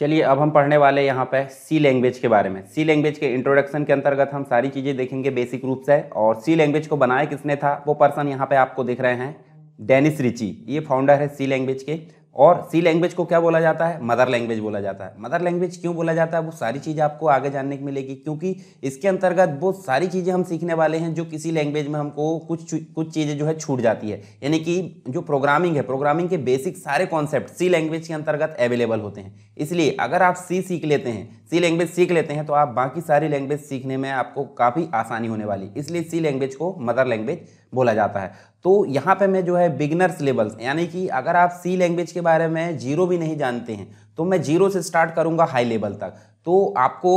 चलिए अब हम पढ़ने वाले यहाँ पर सी लैंग्वेज के बारे में सी लैंग्वेज के इंट्रोडक्शन के अंतर्गत हम सारी चीज़ें देखेंगे बेसिक रूप से और सी लैंग्वेज को बनाया किसने था वो पर्सन यहाँ पे आपको दिख रहे हैं डेनिस रिची ये फाउंडर है सी लैंग्वेज के और सी लैंग्वेज को क्या बोला जाता है मदर लैंग्वेज बोला जाता है मदर लैंग्वेज क्यों बोला जाता है वो सारी चीज़ आपको आगे जानने को मिलेगी क्योंकि इसके अंतर्गत वो सारी चीज़ें हम सीखने वाले हैं जो किसी लैंग्वेज में हमको कुछ कुछ चीज़ें जो है छूट जाती है यानी कि जो प्रोग्रामिंग है प्रोग्रामिंग के बेसिक सारे कॉन्सेप्ट सी लैंग्वेज के अंतर्गत अवेलेबल होते हैं इसलिए अगर आप सी सीख लेते हैं सी लैंग्वेज सीख लेते हैं तो आप बाकी सारी लैंग्वेज सीखने में आपको काफ़ी आसानी होने वाली इसलिए सी लैंग्वेज को मदर लैंग्वेज बोला जाता है तो यहाँ पे मैं जो है बिगनर्स लेवल्स यानी कि अगर आप सी लैंग्वेज के बारे में जीरो भी नहीं जानते हैं तो मैं जीरो से स्टार्ट करूँगा हाई लेवल तक तो आपको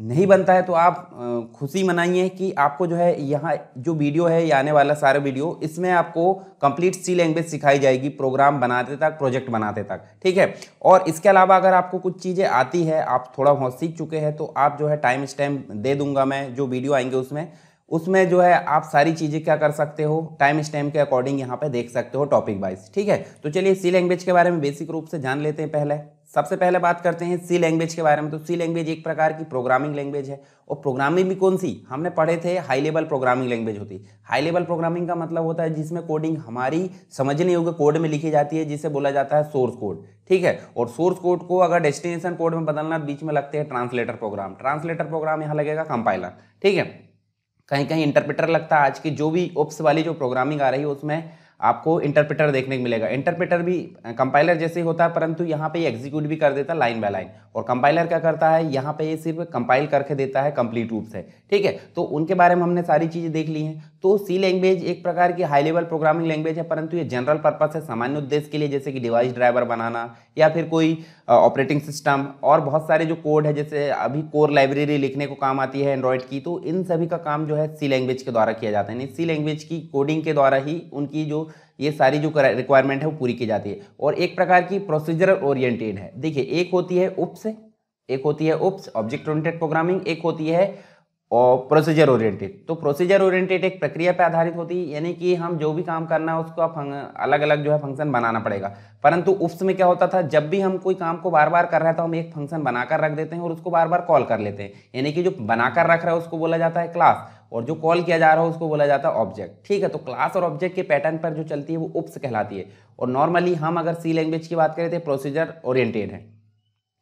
नहीं बनता है तो आप खुशी मनाइए कि आपको जो है यहाँ जो वीडियो है या आने वाला सारा वीडियो इसमें आपको कंप्लीट सी लैंग्वेज सिखाई जाएगी प्रोग्राम बनाते तक प्रोजेक्ट बनाते तक ठीक है और इसके अलावा अगर आपको कुछ चीज़ें आती है आप थोड़ा बहुत सीख चुके हैं तो आप जो है टाइम स्टैम्प दे दूंगा मैं जो वीडियो आएंगे उसमें उसमें जो है आप सारी चीज़ें क्या कर सकते हो टाइम स्टैम्प के अकॉर्डिंग यहाँ पर देख सकते हो टॉपिक वाइज ठीक है तो चलिए सी लैंग्वेज के बारे में बेसिक रूप से जान लेते हैं पहले सबसे पहले बात करते हैं सी लैंग्वेज के बारे में तो सी लैंग्वेज एक प्रकार की प्रोग्रामिंग लैंग्वेज है और प्रोग्रामिंग भी कौन सी हमने पढ़े थे हाई लेवल प्रोग्रामिंग लैंग्वेज होती है हाई लेवल प्रोग्रामिंग का मतलब होता है जिसमें कोडिंग हमारी समझने योग्य कोड में लिखी जाती है जिसे बोला जाता है सोर्स कोड ठीक है और सोर्स कोड को अगर डेस्टिनेशन कोड में बदलना तो बीच में लगते हैं ट्रांसलेटर प्रोग्राम ट्रांसलेटर प्रोग्राम यहाँ लगेगा कंपाइलर ठीक है कहीं कहीं इंटरप्रेटर लगता है आज की जो भी ओप्स वाली जो प्रोग्रामिंग आ रही है उसमें आपको इंटरप्रेटर देखने को मिलेगा इंटरप्रेटर भी कंपाइलर जैसे होता है परंतु यहाँ पे एग्जीक्यूट भी कर देता है लाइन बाय लाइन और कंपाइलर क्या करता है यहाँ पे ये सिर्फ कंपाइल करके देता है कंप्लीट रूप से ठीक है तो उनके बारे में हमने सारी चीज़ें देख ली हैं तो सी लैंग्वेज एक प्रकार की हाई लेवल प्रोग्रामिंग लैंग्वेज है परंतु ये जनरल पर्पज़ है सामान्य उद्देश्य के लिए जैसे कि डिवाइस ड्राइवर बनाना या फिर कोई ऑपरेटिंग सिस्टम और बहुत सारे जो कोड है जैसे अभी कोर लाइब्रेरी लिखने को काम आती है एंड्रॉयड की तो इन सभी का काम जो है सी लैंग्वेज के द्वारा किया जाता है यानी सी लैंग्वेज की कोडिंग के द्वारा ही उनकी जो ये सारी जो रिक्वायरमेंट है वो पूरी की जाती है और एक प्रकार की प्रोसीजरल ओरिएंटेड है देखिए एक होती है उप्स एक होती है उप्स ऑब्जेक्ट ओरिएंटेड प्रोग्रामिंग एक होती है और प्रोसीजर ओरिएंटेड तो प्रोसीजर ओरिएंटेड एक प्रक्रिया पर आधारित होती है यानी कि हम जो भी काम करना है उसको आप अलग अलग जो है फंक्शन बनाना पड़ेगा परंतु उप्स में क्या होता था जब भी हम कोई काम को बार बार कर रहे हैं तो हम एक फंक्शन बनाकर रख देते हैं और उसको बार बार कॉल कर लेते हैं यानी कि जो बनाकर रख रहा है उसको बोला जाता है क्लास और जो कॉल किया जा रहा है उसको बोला जाता है ऑब्जेक्ट ठीक है तो क्लास और ऑब्जेक्ट के पैटर्न पर जो चलती है वो उप्स कहलाती है और नॉर्मली हम अगर सी लैंग्वेज की बात करें तो प्रोसीजर ओरिएंटेड है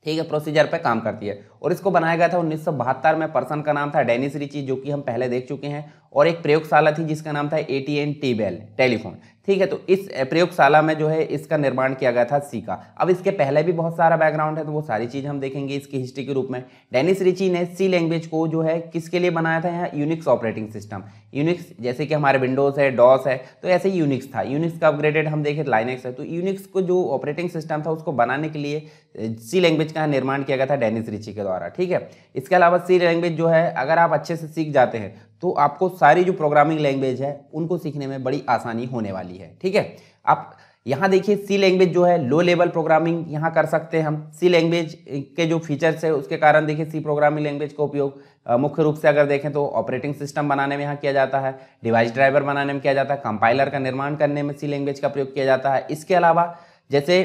ठीक है प्रोसीजर पे काम करती है और इसको बनाया गया था उन्नीस में पर्सन का नाम था डेनिस रिची जो कि हम पहले देख चुके हैं और एक प्रयोगशाला थी जिसका नाम था A T and T Bell telephone ठीक है तो इस प्रयोगशाला में जो है इसका निर्माण किया गया था सी का अब इसके पहले भी बहुत सारा बैकग्राउंड है तो वो सारी चीज़ हम देखेंगे इसकी हिस्ट्री के रूप में डेनिस रिची ने सी लैंग्वेज को जो है किसके लिए बनाया था यहाँ यूनिक्स ऑपरेटिंग सिस्टम यूनिक्स जैसे कि हमारे विंडोज़ है डॉस है तो ऐसे ही यूनिक्स था यूनिक्स का अपग्रेडेड हम देखें लाइनेक्स तो है तो यूनिक्स को जो ऑपरेटिंग सिस्टम था उसको बनाने के लिए सी लैंग्वेज का निर्माण किया गया था डेनिस रिची के द्वारा ठीक है इसके अलावा सी लैंग्वेज जो है अगर आप अच्छे से सीख जाते हैं तो आपको सारी जो प्रोग्रामिंग लैंग्वेज है उनको सीखने में बड़ी आसानी होने वाली है ठीक है आप यहाँ देखिए सी लैंग्वेज जो है लो लेवल प्रोग्रामिंग यहाँ कर सकते हैं हम सी लैंग्वेज के जो फीचर्स है उसके कारण देखिए सी प्रोग्रामिंग लैंग्वेज का उपयोग मुख्य रूप से अगर देखें तो ऑपरेटिंग सिस्टम बनाने में यहाँ किया जाता है डिवाइस ड्राइवर बनाने में किया जाता है कंपाइलर का निर्माण करने में सी लैंग्वेज का प्रयोग किया जाता है इसके अलावा जैसे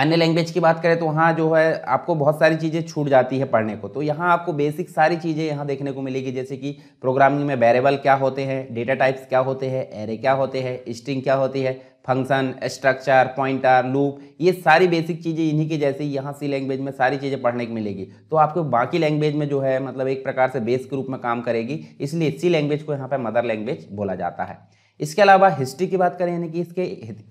अन्य लैंग्वेज की बात करें तो वहाँ जो है आपको बहुत सारी चीज़ें छूट जाती है पढ़ने को तो यहाँ आपको बेसिक सारी चीज़ें यहाँ देखने को मिलेगी जैसे कि प्रोग्रामिंग में वेरेबल क्या होते हैं डेटा टाइप्स क्या होते हैं एरे क्या होते हैं स्ट्रिंग क्या होती है फंक्शन स्ट्रक्चर पॉइंटर लूप ये सारी बेसिक चीज़ें इन्हीं के जैसे यहाँ सी लैंग्वेज में सारी चीज़ें पढ़ने की मिलेगी तो आपको बाकी लैंग्वेज में जो है मतलब एक प्रकार से बेस के रूप में काम करेगी इसलिए सी लैंग्वेज को यहाँ पर मदर लैंग्वेज बोला जाता है इसके अलावा हिस्ट्री की बात करें यानी कि इसके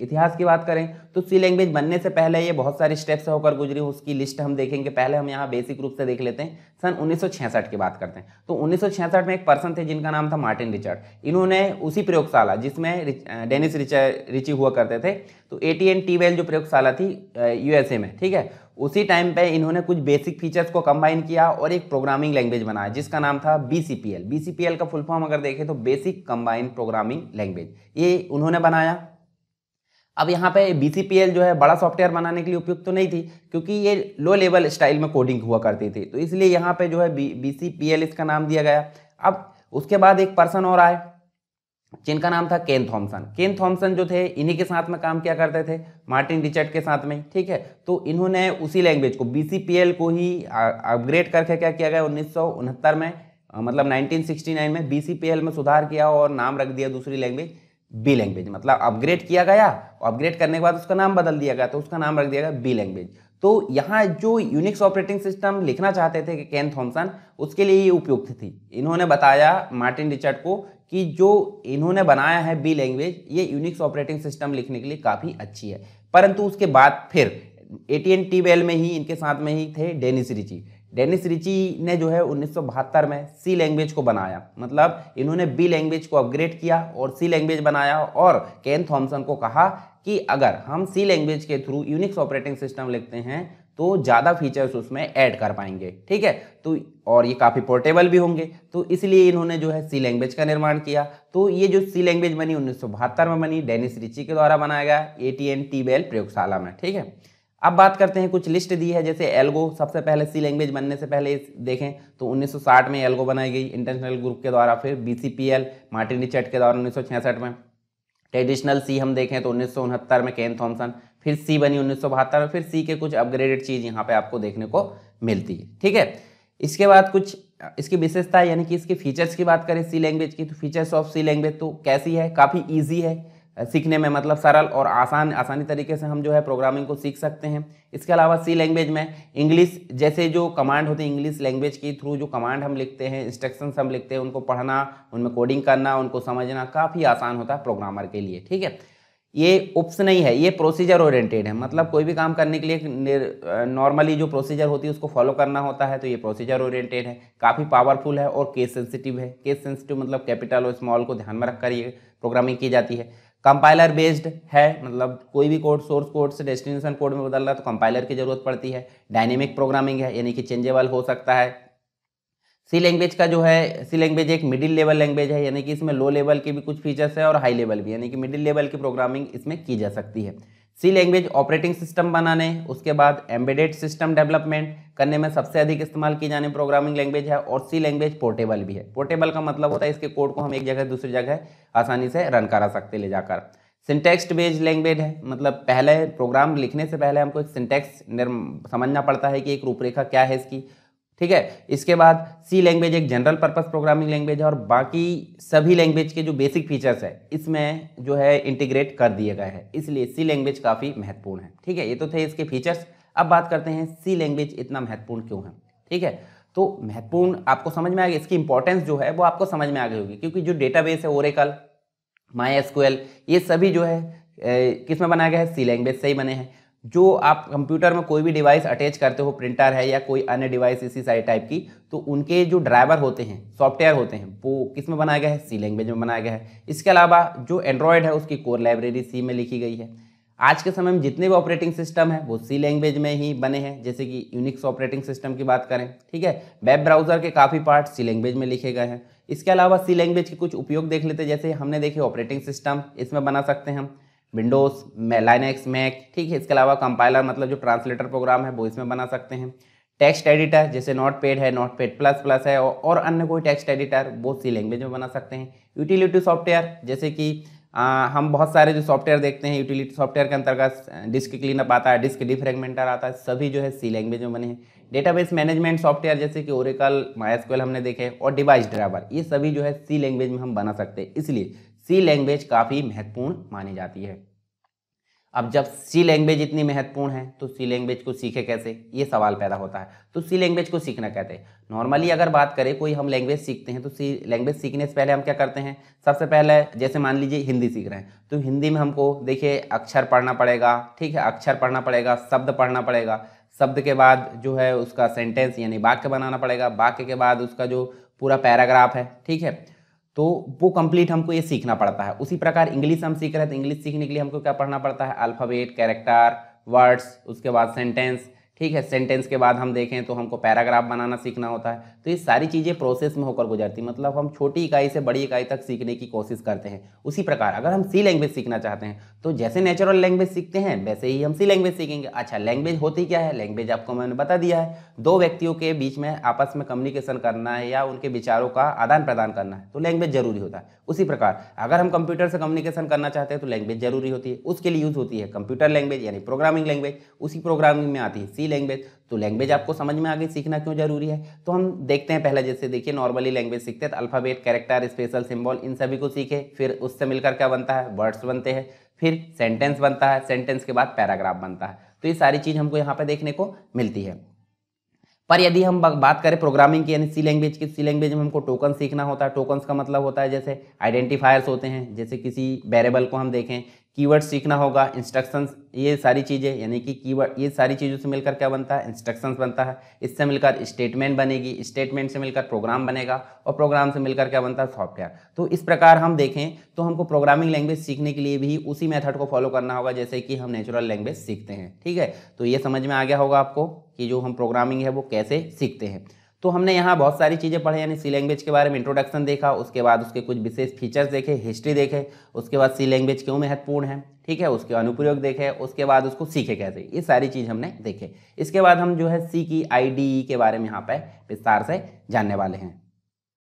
इतिहास की बात करें तो सी लैंग्वेज बनने से पहले ये बहुत सारे स्टेप्स होकर गुजरी उसकी लिस्ट हम देखेंगे पहले हम यहाँ बेसिक रूप से देख लेते हैं सन 1966 की बात करते हैं तो 1966 में एक पर्सन थे जिनका नाम था मार्टिन रिचर्ड इन्होंने उसी प्रयोगशाला जिसमें डेनिस रिची हुआ करते थे तो A T and T Bell जो प्रयोगशाला थी यूएसए में ठीक है उसी टाइम पे इन्होंने कुछ बेसिक फीचर्स को कंबाइन किया और एक प्रोग्रामिंग लैंग्वेज बनाया जिसका नाम था B C P L B C P L का फुल फॉर्म अगर देखें तो बेसिक कंबाइन प्रोग्रामिंग लैंग्वेज ये उन्होंने बनाया अब यहाँ पे बी जो है बड़ा सॉफ्टवेयर बनाने के लिए उपयुक्त तो नहीं थी क्योंकि ये लो लेवल स्टाइल में कोडिंग हुआ करती थी तो इसलिए यहाँ पे जो है बी इसका नाम दिया गया अब उसके बाद एक पर्सन और आए जिनका नाम था केन थॉमसन केन थॉमसन जो थे इन्हीं के साथ में काम किया करते थे मार्टिन रिचर्ड के साथ में ठीक है तो इन्होंने उसी लैंग्वेज को बी को ही अपग्रेड करके क्या किया गया उन्नीस में मतलब 1969 में बी में सुधार किया और नाम रख दिया दूसरी लैंग्वेज बी लैंग्वेज मतलब अपग्रेड किया गया अपग्रेड करने के बाद उसका नाम बदल दिया गया तो उसका नाम रख दिया गया बी लैंग्वेज तो यहाँ जो यूनिक्स ऑपरेटिंग सिस्टम लिखना चाहते थे केन थॉमसन उसके लिए ये उपयुक्त थी इन्होंने बताया मार्टिन रिचर्ड को कि जो इन्होंने बनाया है बी लैंग्वेज ये यूनिक्स ऑपरेटिंग सिस्टम लिखने के लिए काफ़ी अच्छी है परंतु उसके बाद फिर ए टी एन में ही इनके साथ में ही थे डेनिस रिची डेनिस रिची ने जो है उन्नीस में सी लैंग्वेज को बनाया मतलब इन्होंने बी लैंग्वेज को अपग्रेड किया और सी लैंग्वेज बनाया और केन थॉमसन को कहा कि अगर हम सी लैंग्वेज के थ्रू यूनिक्स ऑपरेटिंग सिस्टम लिखते हैं तो ज़्यादा फीचर्स उसमें ऐड कर पाएंगे ठीक है तो और ये काफ़ी पोर्टेबल भी होंगे तो इसलिए इन्होंने जो है सी लैंग्वेज का निर्माण किया तो ये जो सी लैंग्वेज बनी उन्नीस में बनी डेनिस रिची के द्वारा बनाया गया A T and T Bell प्रयोगशाला में ठीक है अब बात करते हैं कुछ लिस्ट दी है जैसे एल्गो सबसे पहले सी लैंग्वेज बनने से पहले देखें तो 1960 में एल्गो बनाई गई इंटरनेशनल ग्रुप के द्वारा फिर बीसीपीएल मार्टिन रिचर्ट के द्वारा उन्नीस में ट्रेडिशनल सी हम देखें तो उन्नीस में केन थॉमसन फिर सी बनी उन्नीस में फिर सी के कुछ अपग्रेडेड चीज़ यहाँ पर आपको देखने को मिलती है ठीक है इसके बाद कुछ इसकी विशेषता यानी कि इसके फीचर्स की बात करें सी लैंग्वेज की तो फीचर्स ऑफ सी लैंग्वेज तो कैसी है काफ़ी ईजी है सीखने में मतलब सरल और आसान आसानी तरीके से हम जो है प्रोग्रामिंग को सीख सकते हैं इसके अलावा सी लैंग्वेज में इंग्लिश जैसे जो कमांड होते हैं इंग्लिश लैंग्वेज के थ्रू जो कमांड हम लिखते हैं इंस्ट्रक्शंस हम लिखते हैं उनको पढ़ना उनमें कोडिंग करना उनको समझना काफ़ी आसान होता है प्रोग्रामर के लिए ठीक है ये उप्स नहीं है ये प्रोसीजर ओरिएंटेड है मतलब कोई भी काम करने के लिए नॉर्मली जो प्रोसीजर होती है उसको फॉलो करना होता है तो ये प्रोसीजर ओरिएंटेड है काफ़ी पावरफुल है और केस सेंसिटिव है केस सेंसिटिव मतलब कैपिटल और स्मॉल को ध्यान में रखकर ये प्रोग्रामिंग की जाती है कंपाइलर बेस्ड है मतलब कोई भी कोड सोर्स कोड से डेस्टिनेशन कोड में बदल रहा है तो कंपाइलर की जरूरत पड़ती है डायनेमिक प्रोग्रामिंग है यानी कि चेंजेबल हो सकता है सी लैंग्वेज का जो है सी लैंग्वेज एक मिडिल लेवल लैंग्वेज है यानी कि इसमें लो लेवल के भी कुछ फीचर्स है और हाई लेवल भी यानी कि मिडिल लेवल की प्रोग्रामिंग इसमें की जा सकती है सी लैंग्वेज ऑपरेटिंग सिस्टम बनाने उसके बाद एम्बेडेड सिस्टम डेवलपमेंट करने में सबसे अधिक इस्तेमाल की जाने प्रोग्रामिंग लैंग्वेज है और सी लैंग्वेज पोर्टेबल भी है पोर्टेबल का मतलब होता है इसके कोड को हम एक जगह दूसरी जगह आसानी से रन करा सकते ले जाकर सिंटेक्स्ट बेज लैंग्वेज है मतलब पहले प्रोग्राम लिखने से पहले हमको एक सिंटेक्स समझना पड़ता है कि एक रूपरेखा क्या है इसकी ठीक है इसके बाद सी लैंग्वेज एक जनरल पर्पस प्रोग्रामिंग लैंग्वेज है और बाकी सभी लैंग्वेज के जो बेसिक फीचर्स है इसमें जो है इंटीग्रेट कर दिए गए हैं इसलिए सी लैंग्वेज काफ़ी महत्वपूर्ण है ठीक है ये तो थे इसके फीचर्स अब बात करते हैं सी लैंग्वेज इतना महत्वपूर्ण क्यों है ठीक है तो महत्वपूर्ण आपको समझ में आ गया इसकी इंपॉर्टेंस जो है वो आपको समझ में आ गई होगी क्योंकि जो डेटाबेस है ओरेकल माई एस ये सभी जो है किसमें किस में बनाया गया है सी लैंग्वेज से ही बने हैं जो आप कंप्यूटर में कोई भी डिवाइस अटैच करते हो प्रिंटर है या कोई अन्य डिवाइस इसी सारी टाइप की तो उनके जो ड्राइवर होते हैं सॉफ्टवेयर होते हैं वो किस में बनाया गया है सी लैंग्वेज में बनाया गया है इसके अलावा जो एंड्रॉयड है उसकी कोर लाइब्रेरी सी में लिखी गई है आज के समय में जितने भी ऑपरेटिंग सिस्टम है वो सी लैंग्वेज में ही बने हैं जैसे कि यूनिक्स ऑपरेटिंग सिस्टम की बात करें ठीक है वेब ब्राउजर के काफ़ी पार्ट सी लैंग्वेज में लिखे गए हैं इसके अलावा सी लैंग्वेज के कुछ उपयोग देख लेते हैं जैसे हमने देखे ऑपरेटिंग सिस्टम इसमें बना सकते हैं हम विंडोज़ लाइनेक्स मैक ठीक है इसके अलावा कंपाइलर मतलब जो ट्रांसलेटर प्रोग्राम है वो इसमें बना सकते हैं टेक्स्ट एडिटर जैसे नोट पेड है नॉट पेड प्लस प्लस है और अन्य कोई टेक्स्ट एडिटर वो सी लैंग्वेज में बना सकते हैं यूटिलिटी सॉफ्टवेयर जैसे कि आ, हम बहुत सारे जो सॉफ्टवेयर देखते हैं यूटिलिटी सॉफ्टवेयर के अंतर्गत डिस्क क्लीनअप आता है डिस्क डिफ्रेगमेंटर आता है सभी जो है सी लैंग्वेज में बने हैं डेटाबेस मैनेजमेंट सॉफ्टवेयर जैसे कि ओरिकल माइस्कोल हमने देखे और डिवाइस ड्राइवर ये सभी जो है सी लैंग्वेज में हम बना सकते हैं इसलिए सी लैंग्वेज काफ़ी महत्वपूर्ण मानी जाती है अब जब सी लैंग्वेज इतनी महत्वपूर्ण है तो सी लैंग्वेज को सीखे कैसे ये सवाल पैदा होता है तो सी लैंग्वेज को सीखना कहते हैं नॉर्मली अगर बात करें कोई हम लैंग्वेज सीखते हैं तो सी लैंग्वेज सीखने से पहले हम क्या करते हैं सबसे पहले जैसे मान लीजिए हिंदी सीख रहे हैं तो हिंदी में हमको देखिए अक्षर पढ़ना पड़ेगा ठीक है अक्षर पढ़ना पड़ेगा शब्द पढ़ना पड़ेगा शब्द के बाद जो है उसका सेंटेंस यानी वाक्य बनाना पड़ेगा वाक्य के बाद उसका जो पूरा पैराग्राफ है ठीक है तो वो कंप्लीट हमको ये सीखना पड़ता है उसी प्रकार इंग्लिश हम सीख रहे हैं तो इंग्लिश सीखने के लिए हमको क्या पढ़ना पड़ता है अल्फ़ाबेट कैरेक्टर वर्ड्स उसके बाद सेंटेंस ठीक है सेंटेंस के बाद हम देखें तो हमको पैराग्राफ बनाना सीखना होता है तो ये सारी चीज़ें प्रोसेस में होकर गुजरती मतलब हम छोटी इकाई से बड़ी इकाई तक सीखने की कोशिश करते हैं उसी प्रकार अगर हम सी लैंग्वेज सीखना चाहते हैं तो जैसे नेचुरल लैंग्वेज सीखते हैं वैसे ही हम सी लैंग्वेज सीखेंगे अच्छा लैंग्वेज होती क्या है लैंग्वेज आपको मैंने बता दिया है दो व्यक्तियों के बीच में आपस में कम्युनिकेशन करना है या उनके विचारों का आदान प्रदान करना है तो लैंग्वेज जरूरी होता है उसी प्रकार अगर हम कंप्यूटर से कम्युनिकेशन करना चाहते हैं तो लैंग्वेज जरूरी होती है उसके लिए यूज़ होती है कंप्यूटर लैंग्वेज यानी प्रोग्रामिंग लैंग्वेज उसी प्रोग्रामिंग में आती है सी लैंग्वेज तो लैंग्वेज आपको समझ में आ गई सीखना क्यों जरूरी है तो हम देखते हैं पहले जैसे देखिए नॉर्मली लैंग्वेज सीखते हैं अल्फ़ाबेट कैरेक्टर स्पेशल सिंबल इन सभी को सीखे फिर उससे मिलकर क्या बनता है वर्ड्स बनते हैं फिर सेंटेंस बनता है सेंटेंस के बाद पैराग्राफ बनता है तो ये सारी चीज़ हमको यहाँ पर देखने को मिलती है पर यदि हम बात करें प्रोग्रामिंग की यानी सी लैंग्वेज की सी लैंग्वेज में हमको टोकन सीखना होता है टोकन्स का मतलब होता है जैसे आइडेंटिफायर्स होते हैं जैसे किसी वेरेबल को हम देखें कीवर्ड सीखना होगा इंस्ट्रक्शंस ये सारी चीज़ें यानी कि कीवर्ड ये सारी चीज़ों से मिलकर क्या बनता है इंस्ट्रक्शंस बनता है इससे मिलकर स्टेटमेंट बनेगी स्टेटमेंट से मिलकर प्रोग्राम बनेगा और प्रोग्राम से मिलकर क्या बनता है सॉफ्टवेयर तो इस प्रकार हम देखें तो हमको प्रोग्रामिंग लैंग्वेज सीखने के लिए भी उसी मेथड को फॉलो करना होगा जैसे कि हम नेचुरल लैंग्वेज सीखते हैं ठीक है तो ये समझ में आ गया होगा आपको कि जो हम प्रोग्रामिंग है वो कैसे सीखते हैं तो हमने यहाँ बहुत सारी चीज़ें पढ़ी यानी सी लैंग्वेज के बारे में इंट्रोडक्शन देखा उसके बाद उसके कुछ विशेष फीचर्स देखे हिस्ट्री देखे उसके बाद सी लैंग्वेज क्यों महत्वपूर्ण है ठीक है उसके अनुप्रयोग देखे उसके बाद उसको सीखे कैसे ये सारी चीज़ हमने देखे इसके बाद हम जो है सी की आई e के बारे में यहाँ पर विस्तार से जानने वाले हैं